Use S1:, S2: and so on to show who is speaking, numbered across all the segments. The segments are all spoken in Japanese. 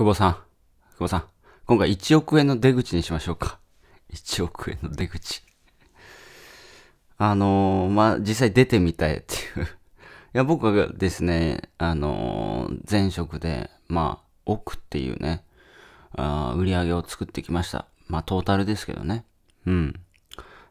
S1: 久保さん。久保さん。今回1億円の出口にしましょうか。1億円の出口。あのー、まあ、実際出てみたいっていういや、僕がですね、あのー、前職で、まあ、億っていうね、あ売り上げを作ってきました。まあ、トータルですけどね。うん。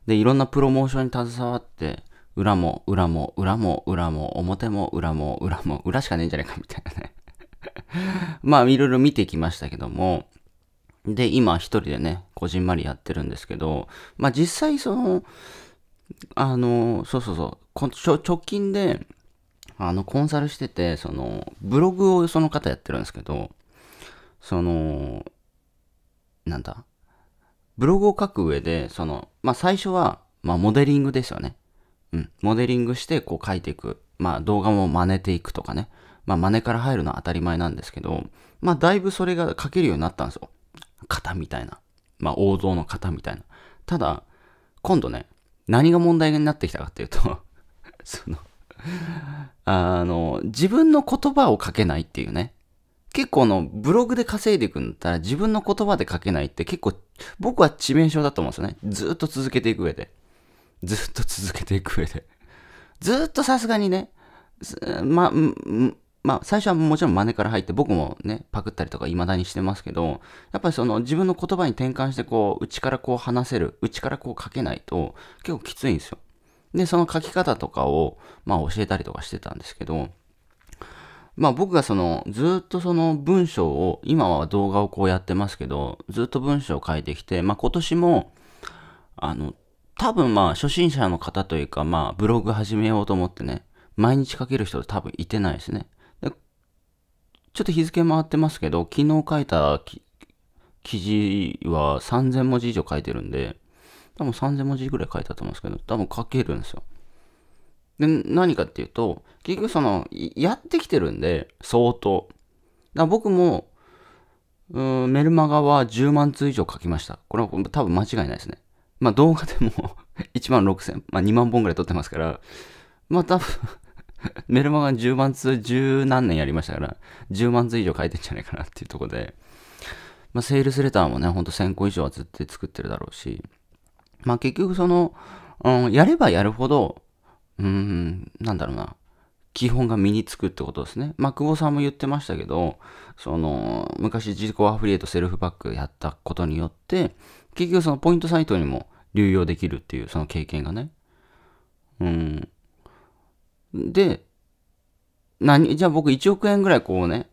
S1: で、いろんなプロモーションに携わって、裏も裏も裏も裏も表も裏も裏も裏しかねえんじゃないかみたいなね まあ、いろいろ見てきましたけども、で、今一人でね、こじんまりやってるんですけど、まあ実際その、あの、そうそうそう、ちょ直近で、あの、コンサルしてて、その、ブログをその方やってるんですけど、その、なんだ、ブログを書く上で、その、まあ最初は、まあモデリングですよね。うん、モデリングしてこう書いていく。まあ動画も真似ていくとかね。まあ、真似から入るのは当たり前なんですけど、まあ、だいぶそれが書けるようになったんですよ。型みたいな。まあ、王道の型みたいな。ただ、今度ね、何が問題になってきたかっていうと そのあの、自分の言葉を書けないっていうね。結構の、ブログで稼いでいくんだったら自分の言葉で書けないって結構、僕は致命傷だと思うんですよね。ずっと続けていく上で。ずっと続けていく上で。ずっとさすがにね、ま、まあ、最初はもちろん真似から入って僕もね、パクったりとか未だにしてますけど、やっぱりその自分の言葉に転換してこう、内からこう話せる、内からこう書けないと結構きついんですよ。で、その書き方とかを、まあ、教えたりとかしてたんですけど、まあ僕がそのずっとその文章を今は動画をこうやってますけどずっと文章を書いてきてまあ今年もあの多分まあ初心者の方というかまあブログ始めようと思ってね毎日書ける人多分いてないですねちょっと日付回ってますけど、昨日書いた記事は3000文字以上書いてるんで、多分3000文字ぐらい書いてあったと思うんですけど、多分書けるんですよ。で、何かっていうと、結局その、やってきてるんで、相当。だ僕も、うん、メルマガは10万通以上書きました。これは多分間違いないですね。まあ動画でも1 万6000、まあ2万本ぐらい撮ってますから、まあ多分 メルマガ10万通、十何年やりましたから、10万通以上書いてんじゃないかなっていうとこで、まあ、セールスレターもね、ほんと1000個以上は絶対作ってるだろうし、まあ、結局その、うん、やればやるほど、うん、なんだろうな、基本が身につくってことですね。まあ、久保さんも言ってましたけど、その、昔自己アフリエイトセルフバックやったことによって、結局そのポイントサイトにも流用できるっていう、その経験がね。うん。で、何、じゃあ僕1億円ぐらいこうね、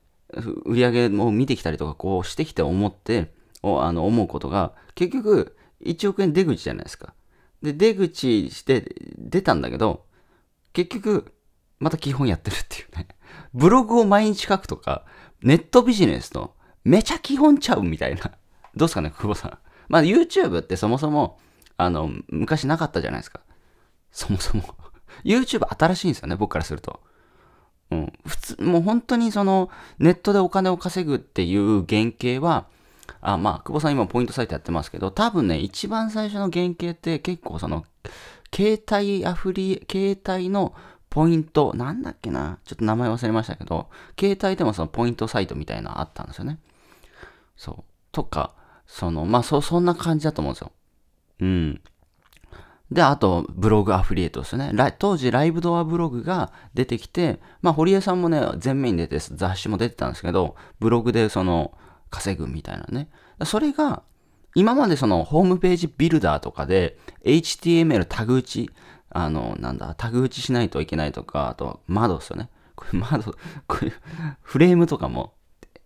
S1: 売り上げも見てきたりとかこうしてきて思って、あの思うことが、結局1億円出口じゃないですか。で、出口して出たんだけど、結局、また基本やってるっていうね。ブログを毎日書くとか、ネットビジネスのめちゃ基本ちゃうみたいな。どうすかね、久保さん。まあ YouTube ってそもそも、あの、昔なかったじゃないですか。そもそも YouTube 新しいんですよね、僕からすると。うん。普通、もう本当にその、ネットでお金を稼ぐっていう原型は、あまあ、久保さん今ポイントサイトやってますけど、多分ね、一番最初の原型って結構その、携帯アフリ、携帯のポイント、なんだっけな、ちょっと名前忘れましたけど、携帯でもそのポイントサイトみたいなのあったんですよね。そう。とか、その、まあ、そ、そんな感じだと思うんですよ。うん。で、あと、ブログアフリエイトですね。当時、ライブドアブログが出てきて、まあ、堀江さんもね、前面に出て、雑誌も出てたんですけど、ブログでその、稼ぐみたいなね。それが、今までその、ホームページビルダーとかで、HTML タグ打ち、あの、なんだ、タグ打ちしないといけないとか、あと、窓ですよね。これ窓、これ、フレームとかも、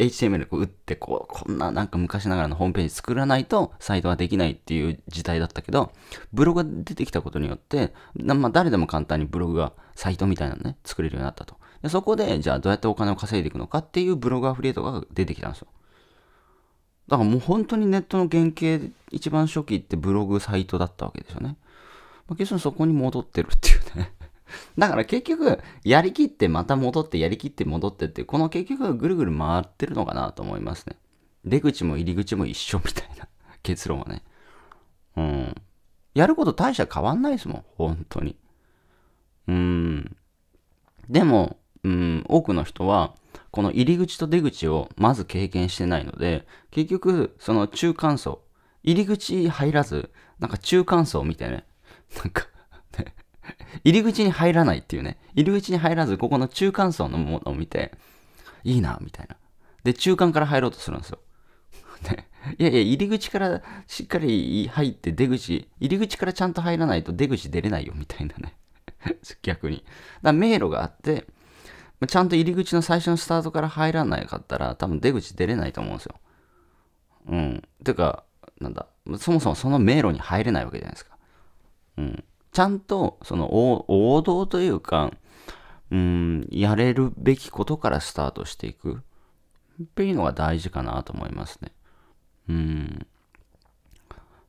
S1: HTML こう打ってこう、こんななんか昔ながらのホームページ作らないとサイトはできないっていう時代だったけど、ブログが出てきたことによって、まあ、誰でも簡単にブログがサイトみたいなのね、作れるようになったと。でそこで、じゃあどうやってお金を稼いでいくのかっていうブログアフリエイトが出てきたんですよ。だからもう本当にネットの原型、一番初期ってブログサイトだったわけですよね。まあ、結局そこに戻ってるっていうねだから結局、やりきってまた戻ってやりきって戻ってって、この結局ぐるぐる回ってるのかなと思いますね。出口も入り口も一緒みたいな 結論はね。うん。やること大した変わんないですもん、本当に。うん。でも、うん、多くの人は、この入り口と出口をまず経験してないので、結局、その中間層、入り口入らず、なんか中間層みたいな、なんか入り口に入らないっていうね。入り口に入らず、ここの中間層のものを見て、いいな、みたいな。で、中間から入ろうとするんですよ。で、いやいや、入り口からしっかり入って出口、入り口からちゃんと入らないと出口出れないよ、みたいなね。逆に。だ迷路があって、ちゃんと入り口の最初のスタートから入らなかったら、多分出口出れないと思うんですよ。うん。てか、なんだ、そもそもその迷路に入れないわけじゃないですか。うん。ちゃんと、その王道というか、うん、やれるべきことからスタートしていくっていうのが大事かなと思いますね。うん。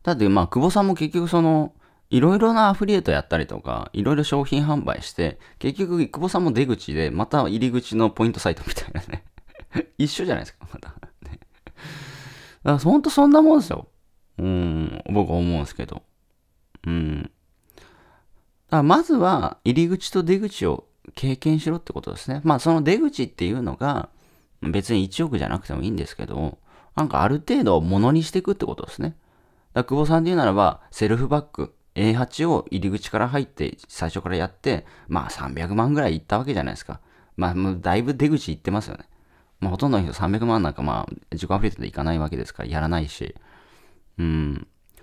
S1: だって、まあ、久保さんも結局その、いろいろなアフリエイトやったりとか、いろいろ商品販売して、結局、久保さんも出口で、また入り口のポイントサイトみたいなね。一緒じゃないですか、また。ね、だから、ほんとそんなもんですよ。うん、僕は思うんですけど。うん。あまずは入り口と出口を経験しろってことですね。まあその出口っていうのが別に1億じゃなくてもいいんですけど、なんかある程度ものにしていくってことですね。だ久保さんで言うならばセルフバッグ A8 を入り口から入って最初からやって、まあ300万ぐらい行ったわけじゃないですか。まあもうだいぶ出口行ってますよね。まあほとんどの人300万なんかまあ自己アフリートで行かないわけですからやらないし。うん。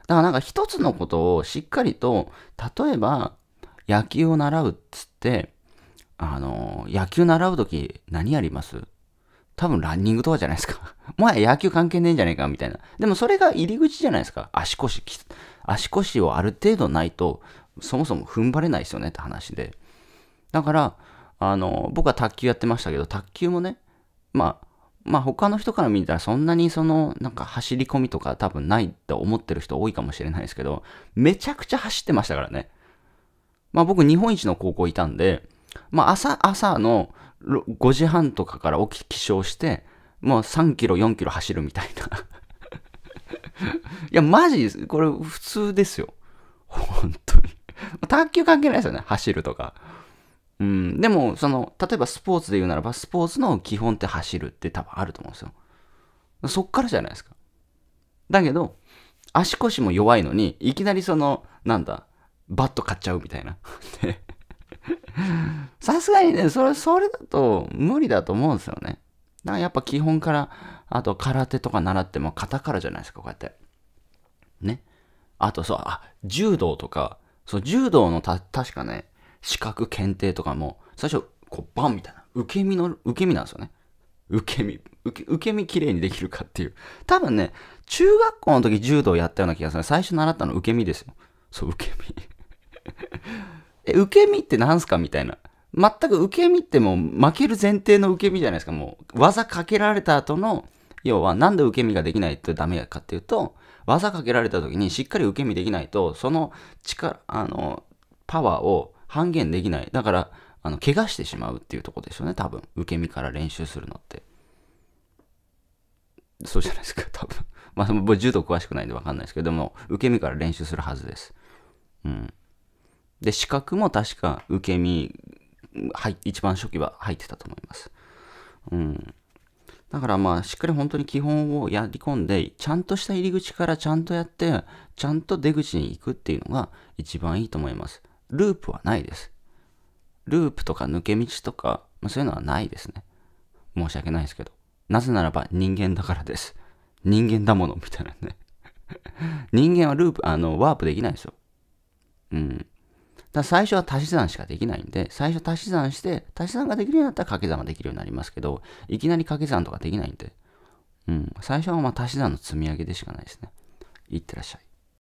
S1: だからなんか一つのことをしっかりと、例えば野球を習うっつって、あの、野球習うとき何やります多分ランニングとかじゃないですか。前 野球関係ねえんじゃねえかみたいな。でもそれが入り口じゃないですか。足腰、足腰をある程度ないと、そもそも踏ん張れないですよねって話で。だから、あの、僕は卓球やってましたけど、卓球もね、まあ、まあ他の人から見たらそんなにそのなんか走り込みとか多分ないって思ってる人多いかもしれないですけど、めちゃくちゃ走ってましたからね。まあ僕日本一の高校いたんで、まあ朝、朝の5時半とかから起き起床して、もう3キロ、4キロ走るみたいな いや、マジ、これ普通ですよ。本当に。卓球関係ないですよね、走るとか。うん、でも、その、例えばスポーツで言うならば、スポーツの基本って走るって多分あると思うんですよ。そっからじゃないですか。だけど、足腰も弱いのに、いきなりその、なんだ、バット買っちゃうみたいな。で、さすがにね、それ、それだと無理だと思うんですよね。だからやっぱ基本から、あと空手とか習っても型からじゃないですか、こうやって。ね。あとそう、あ、柔道とか、そう、柔道のた、確かね、資格検定とかも、最初、こう、バンみたいな、受け身の、受け身なんですよね。受け身、受け、受け身綺麗にできるかっていう。多分ね、中学校の時柔道やったような気がする。最初習ったの受け身ですよ。そう、受け身。え、受け身って何すかみたいな。全く受け身っても負ける前提の受け身じゃないですか。もう技かけられた後の、要はなんで受け身ができないとダメかっていうと、技かけられた時にしっかり受け身できないと、その力、あの、パワーを半減できない。だから、あの、怪我してしまうっていうとこですよね、多分。受け身から練習するのって。そうじゃないですか、多分。まあ、僕、柔道詳しくないんでわかんないですけども、受け身から練習するはずです。うん。で、資格も確か受け身、はい、一番初期は入ってたと思います。うん。だからまあ、しっかり本当に基本をやり込んで、ちゃんとした入り口からちゃんとやって、ちゃんと出口に行くっていうのが一番いいと思います。ループはないです。ループとか抜け道とか、まあ、そういうのはないですね。申し訳ないですけど。なぜならば人間だからです。人間だもの、みたいなね人間はループ、あの、ワープできないですよ。うん。だ最初は足し算しかできないんで、最初足し算して、足し算ができるようになったら掛け算ができるようになりますけど、いきなり掛け算とかできないんで、うん、最初はまあ足し算の積み上げでしかないですね。いってらっしゃい。